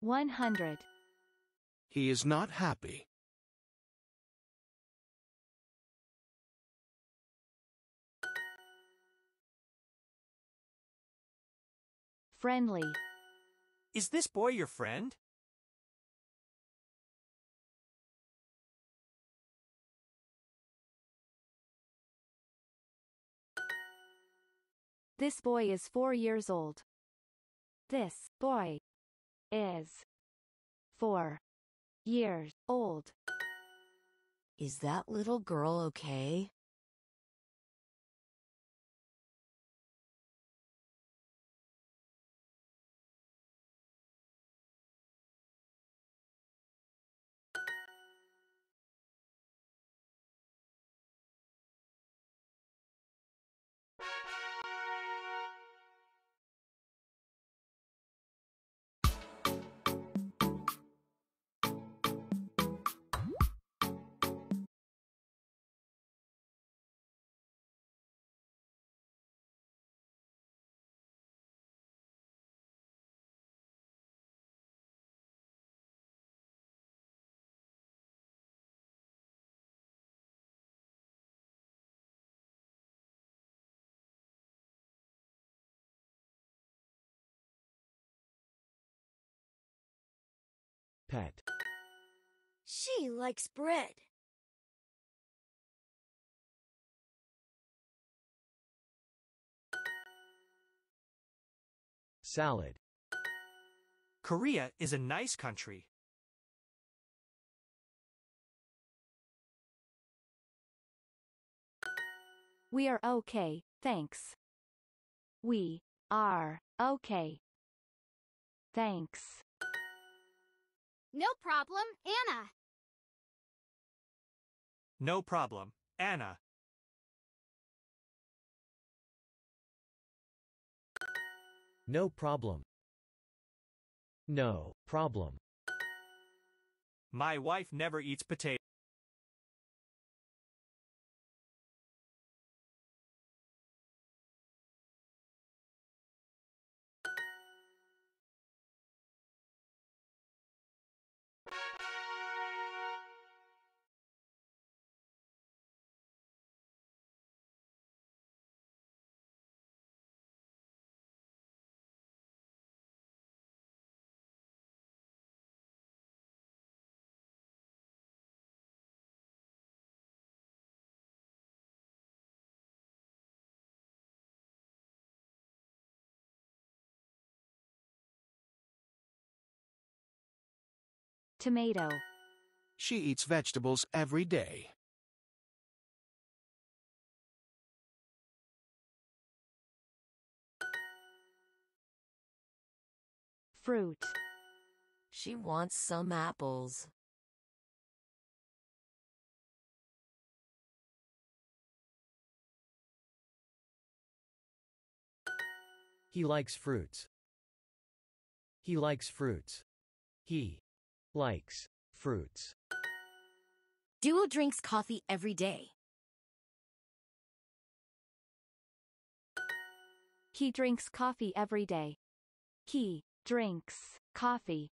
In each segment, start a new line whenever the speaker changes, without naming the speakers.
100. He is not happy.
Friendly. Is this boy your friend? This boy is four years old. This boy is four years old. Is that little girl okay?
Pet. She likes bread. Salad. Korea is a nice country.
We are okay, thanks. We are okay. Thanks.
No problem, Anna. No problem, Anna. No problem. No problem. My wife never eats potatoes. Tomato. She eats vegetables every day. Fruit. She wants some apples. He likes fruits. He likes fruits. He Likes fruits.
Duo drinks coffee every day. He drinks coffee every day. He drinks coffee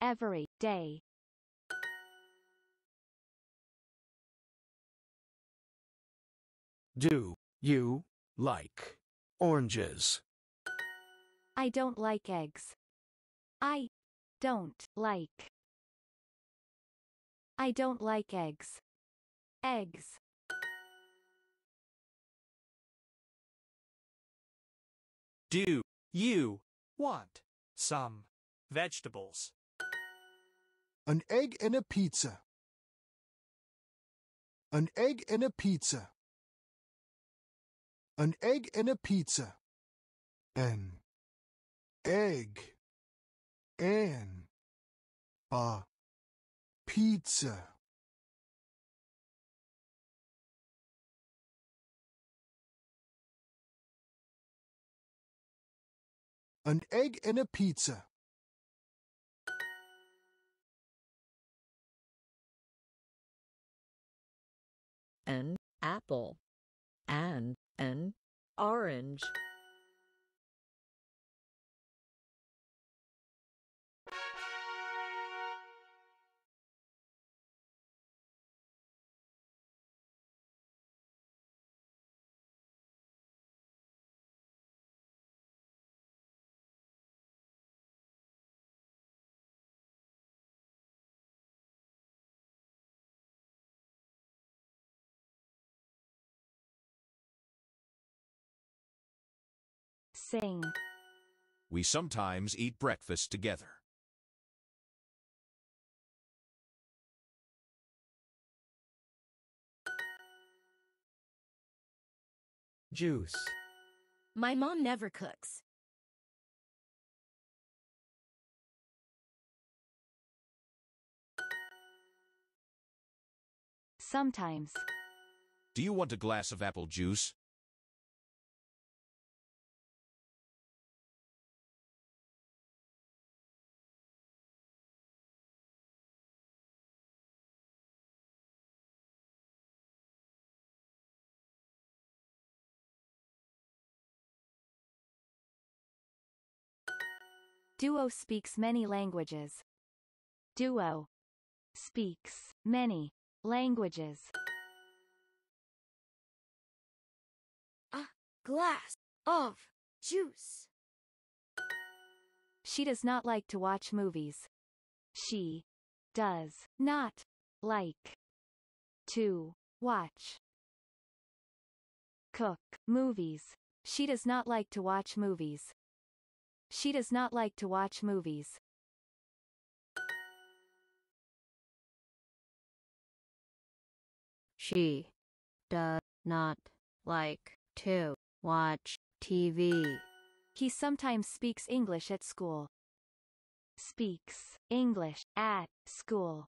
every day.
Do you like oranges?
I don't like eggs. I don't like. I don't like eggs. Eggs.
Do you want some vegetables? An egg and a pizza. An egg and a pizza. An egg and a pizza. An egg and a pizza. An egg and a pizza. An apple. And an orange. Sing. We sometimes eat breakfast together. Juice. My mom never cooks. Sometimes. Do you want a glass of apple juice?
Duo speaks many languages. Duo speaks many languages. A glass of juice. She does not like to watch movies. She does not like to watch cook movies. She does not like to watch movies. She does not like to watch movies. She does not like to watch TV. He sometimes speaks English at school. Speaks English at school.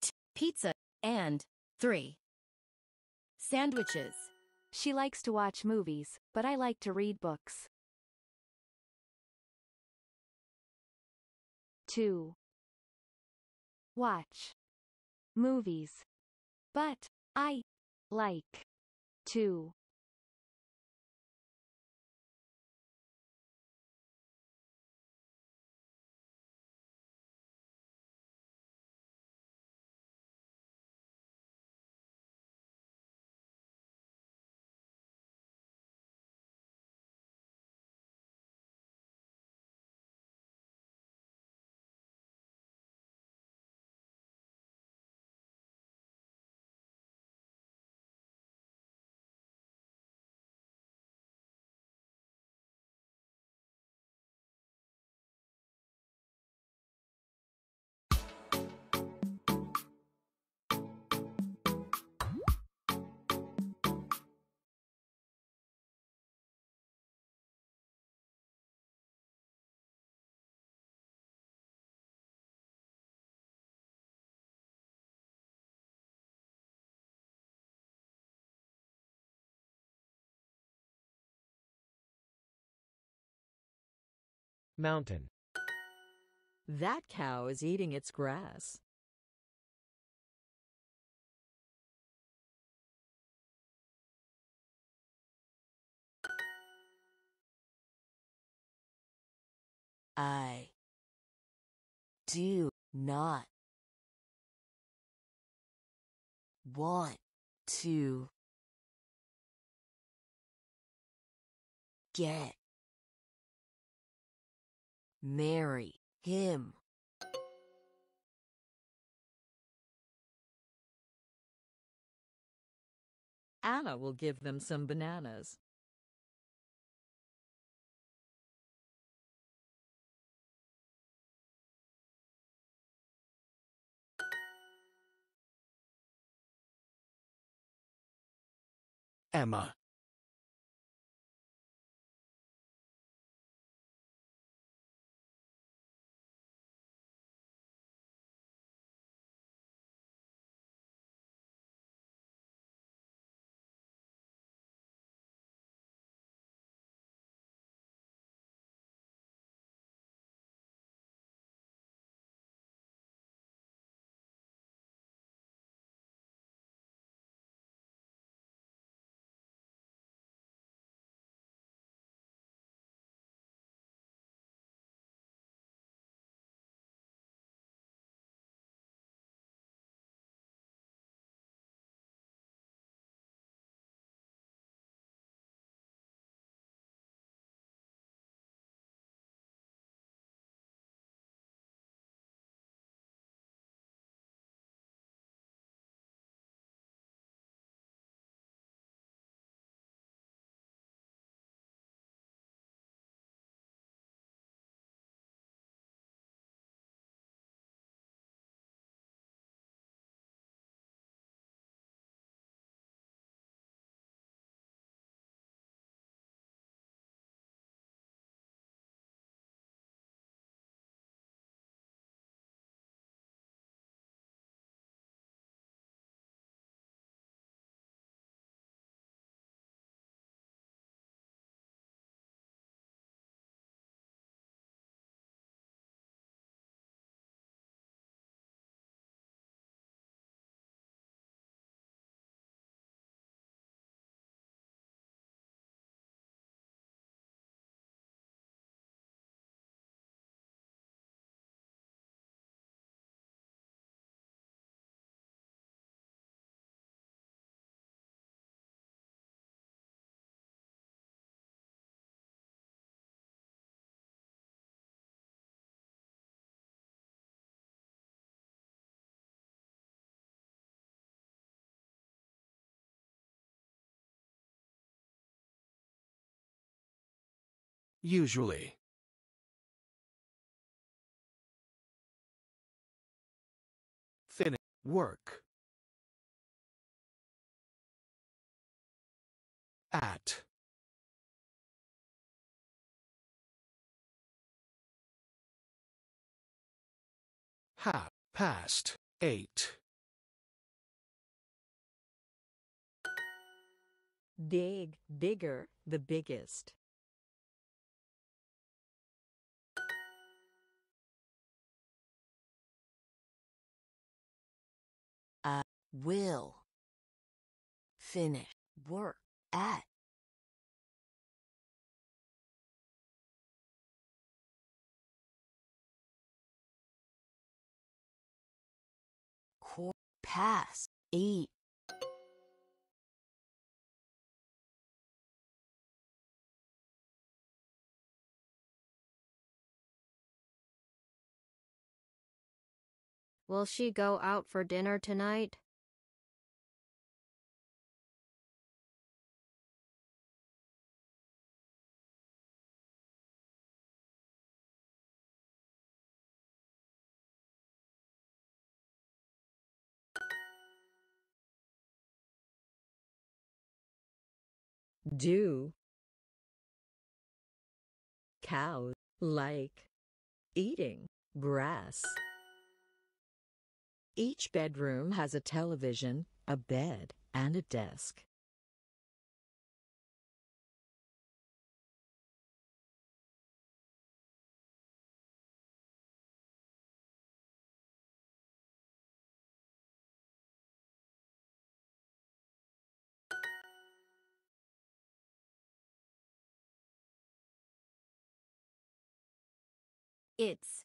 T pizza and three sandwiches. She likes to watch movies, but I like to read books. 2. Watch
movies. But I like to Mountain. That cow is eating its grass. I do not want to get Marry him. Anna will give them some bananas. Emma Usually Finish work at half past eight dig bigger, the biggest will finish work at core pass eight Will she go out for dinner tonight? do cows like eating grass each bedroom has a television a bed and a desk It's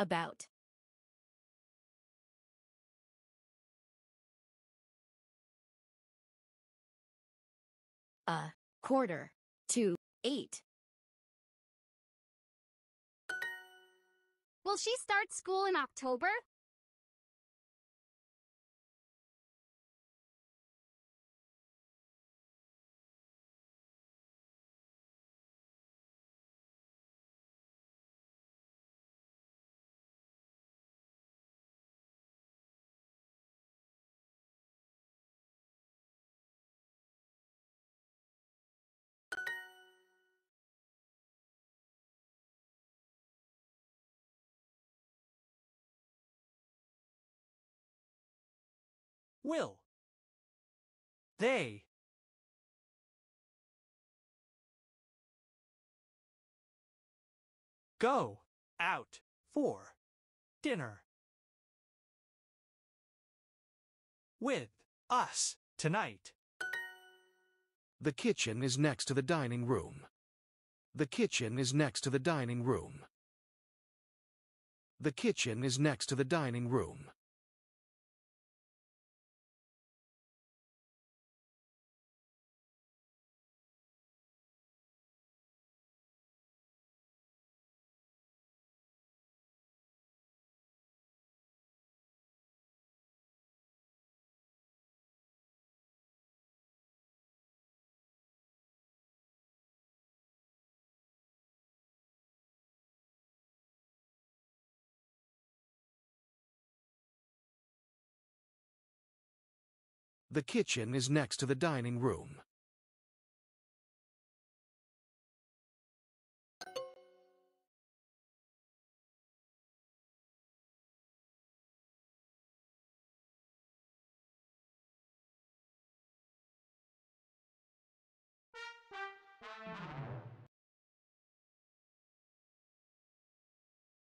about a quarter to eight. Will she start school in October? will they go out for dinner with us tonight. The kitchen is next to the dining room. The kitchen is next to the dining room. The kitchen is next to the dining room. The kitchen is next to the dining room.